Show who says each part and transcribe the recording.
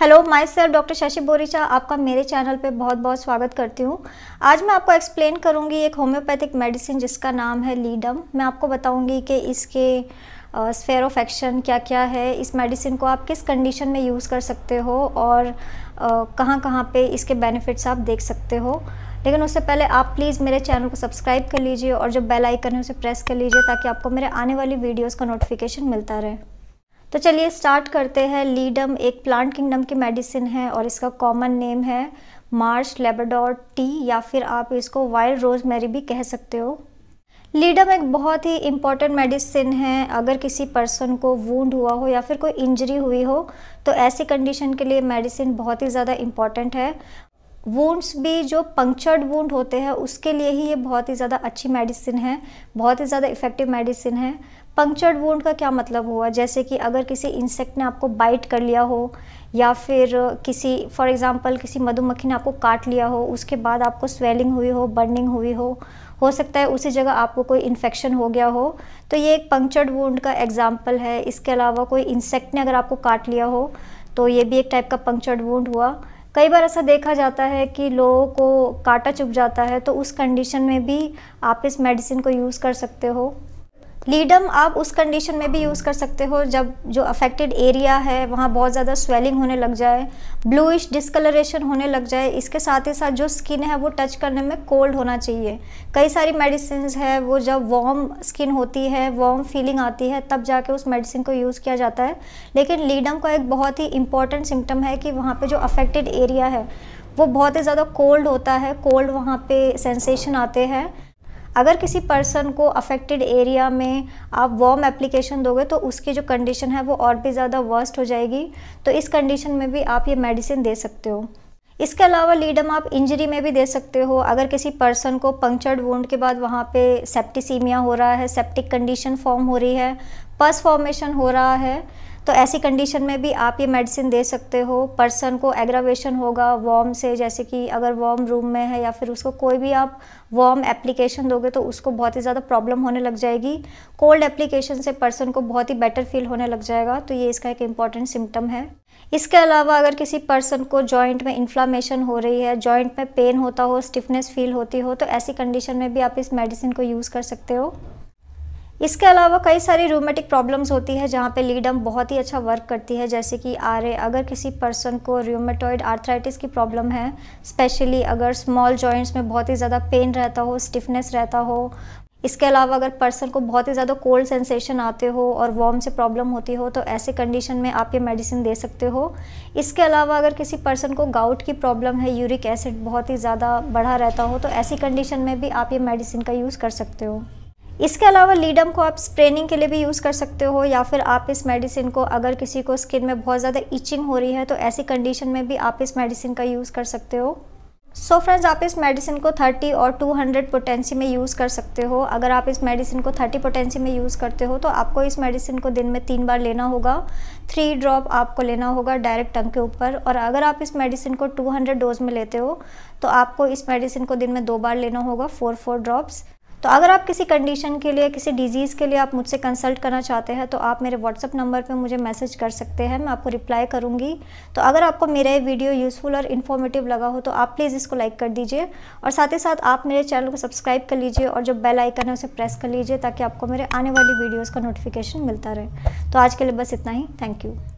Speaker 1: hello my self doctor Shashi Boricha आपका मेरे channel पे बहुत बहुत स्वागत करती हूँ आज मैं आपको एक्सप्लेन करूँगी एक होम्योपैथिक मेडिसिन जिसका नाम है लीडम मैं आपको बताऊँगी कि इसके स्फेयर ऑफ एक्शन क्या क्या है इस मेडिसिन को आप किस कंडीशन में यूज़ कर सकते हो और कहाँ कहाँ पे इसके बेनिफिट्स आप देख सकते हो लेकिन उससे पहले आप प्लीज़ मेरे चैनल को सब्सक्राइब कर लीजिए और जो बेल आइकन है उसे प्रेस कर लीजिए ताकि आपको मेरे आने वाली वीडियोज़ का नोटिफिकेशन मिलता रहे तो चलिए स्टार्ट करते हैं लीडम एक प्लांट किंगडम की मेडिसिन है और इसका कॉमन नेम है मार्श लेबरडोर टी या फिर आप इसको वाइल्ड रोज मैरी भी कह सकते हो लीडम एक बहुत ही इम्पॉर्टेंट मेडिसिन है अगर किसी पर्सन को वूंड हुआ हो या फिर कोई इंजरी हुई हो तो ऐसी कंडीशन के लिए मेडिसिन बहुत ही ज़्यादा इम्पॉर्टेंट है वूंड्स भी जो पंक्चर्ड वूंड होते हैं उसके लिए ही ये बहुत ही ज़्यादा अच्छी मेडिसिन है बहुत ही ज़्यादा इफ़ेक्टिव मेडिसिन है पंक्चर्ड वूंड का क्या मतलब हुआ जैसे कि अगर किसी इंसेक्ट ने आपको बाइट कर लिया हो या फिर किसी फॉर एग्ज़ाम्पल किसी मधुमक्खी ने आपको काट लिया हो उसके बाद आपको स्वेलिंग हुई हो बर्निंग हुई हो हो सकता है उसी जगह आपको कोई इन्फेक्शन हो गया हो तो ये एक पंक्चर्ड वूंड का एग्ज़ाम्पल है इसके अलावा कोई इंसेक्ट ने अगर आपको काट लिया हो तो ये भी एक टाइप का पंक्चर्ड वूंड हुआ कई बार ऐसा देखा जाता है कि लोगों को काटा चुभ जाता है तो उस कंडीशन में भी आप इस मेडिसिन को यूज़ कर सकते हो लीडम आप उस कंडीशन में भी यूज़ कर सकते हो जब जो अफेक्टेड एरिया है वहाँ बहुत ज़्यादा स्वेलिंग होने लग जाए ब्लूइश डिस्कलरेशन होने लग जाए इसके साथ ही साथ जो स्किन है वो टच करने में कोल्ड होना चाहिए कई सारी मेडिसिन है वो जब वार्म स्किन होती है वार्म फीलिंग आती है तब जाके उस मेडिसिन को यूज़ किया जाता है लेकिन लीडम का एक बहुत ही इंपॉर्टेंट सिम्टम है कि वहाँ पर जो अफेक्टेड एरिया है वो बहुत ही ज़्यादा कोल्ड होता है कोल्ड वहाँ पे सेंसेशन आते हैं अगर किसी पर्सन को अफेक्टेड एरिया में आप वॉम एप्लीकेशन दोगे तो उसकी जो कंडीशन है वो और भी ज़्यादा वर्स्ट हो जाएगी तो इस कंडीशन में भी आप ये मेडिसिन दे सकते हो इसके अलावा लीडम आप इंजरी में भी दे सकते हो अगर किसी पर्सन को पंक्चर्ड वोंड के बाद वहाँ पे सेप्टिसीमिया हो रहा है सेप्टिक कंडीशन फॉर्म हो रही है पस फॉर्मेशन हो रहा है तो ऐसी कंडीशन में भी आप ये मेडिसिन दे सकते हो पर्सन को एग्रावेशन होगा वॉर्म से जैसे कि अगर वॉर्म रूम में है या फिर उसको कोई भी आप वॉर्म एप्लीकेशन दोगे तो उसको बहुत ही ज़्यादा प्रॉब्लम होने लग जाएगी कोल्ड एप्लीकेशन से पर्सन को बहुत ही बेटर फील होने लग जाएगा तो ये इसका एक इम्पॉर्टेंट सिम्टम है इसके अलावा अगर किसी पर्सन को जॉइंट में इन्फ्लामेशन हो रही है जॉइंट में पेन होता हो स्टिफनेस फील होती हो तो ऐसी कंडीशन में भी आप इस मेडिसिन को यूज़ कर सकते हो इसके अलावा कई सारी रूमेटिक प्रॉब्लम्स होती है जहाँ पे लीडम बहुत ही अच्छा वर्क करती है जैसे कि आर अगर किसी पर्सन को रूमेटॉइड आर्थराइटिस की प्रॉब्लम है स्पेशली अगर स्मॉल जॉइंट्स में बहुत ही ज़्यादा पेन रहता हो स्टिफनेस रहता हो इसके अलावा अगर पर्सन को बहुत ही ज़्यादा कोल्ड सेंसेशन आते हो और वॉर्म से प्रॉब्लम होती हो तो ऐसे कंडीशन में आप ये मेडिसिन दे सकते हो इसके अलावा अगर किसी पर्सन को गाउट की प्रॉब्लम है यूरिक एसिड बहुत ही ज़्यादा बढ़ा रहता हो तो ऐसी कंडीशन में भी आप ये मेडिसिन का यूज़ कर सकते हो इसके अलावा लीडम को आप स्ट्रेनिंग के लिए भी यूज़ कर सकते हो या फिर आप इस मेडिसिन को अगर किसी को स्किन में बहुत ज़्यादा इचिंग हो रही है तो ऐसी कंडीशन में भी आप इस मेडिसिन का यूज़ कर सकते हो सो so फ्रेंड्स आप इस मेडिसिन को 30 और 200 हंड्रेड पोटेंसी में यूज़ कर सकते हो अगर आप इस मेडिसिन को 30 पोटेंसी में यूज़ करते हो तो आपको इस मेडिसिन को दिन में तीन बार लेना होगा थ्री ड्रॉप आपको लेना होगा डायरेक्ट टंग के ऊपर और अगर आप इस मेडिसिन को 200 डोज में लेते हो तो आपको इस मेडिसिन को दिन में दो बार लेना होगा फोर फोर ड्रॉप्स तो अगर आप किसी कंडीशन के लिए किसी डिजीज़ के लिए आप मुझसे कंसल्ट करना चाहते हैं तो आप मेरे व्हाट्सअप नंबर पर मुझे मैसेज कर सकते हैं मैं आपको रिप्लाई करूँगी तो अगर आपको मेरा ये वीडियो यूज़फुल और इन्फॉर्मेटिव लगा हो तो आप प्लीज़ इसको लाइक कर दीजिए और साथ ही साथ आप मेरे चैनल को सब्सक्राइब कर लीजिए और जो बेल आइकन है उसे प्रेस कर लीजिए ताकि आपको मेरे आने वाली वीडियोज़ का नोटिफिकेशन मिलता रहे तो आज के लिए बस इतना ही थैंक यू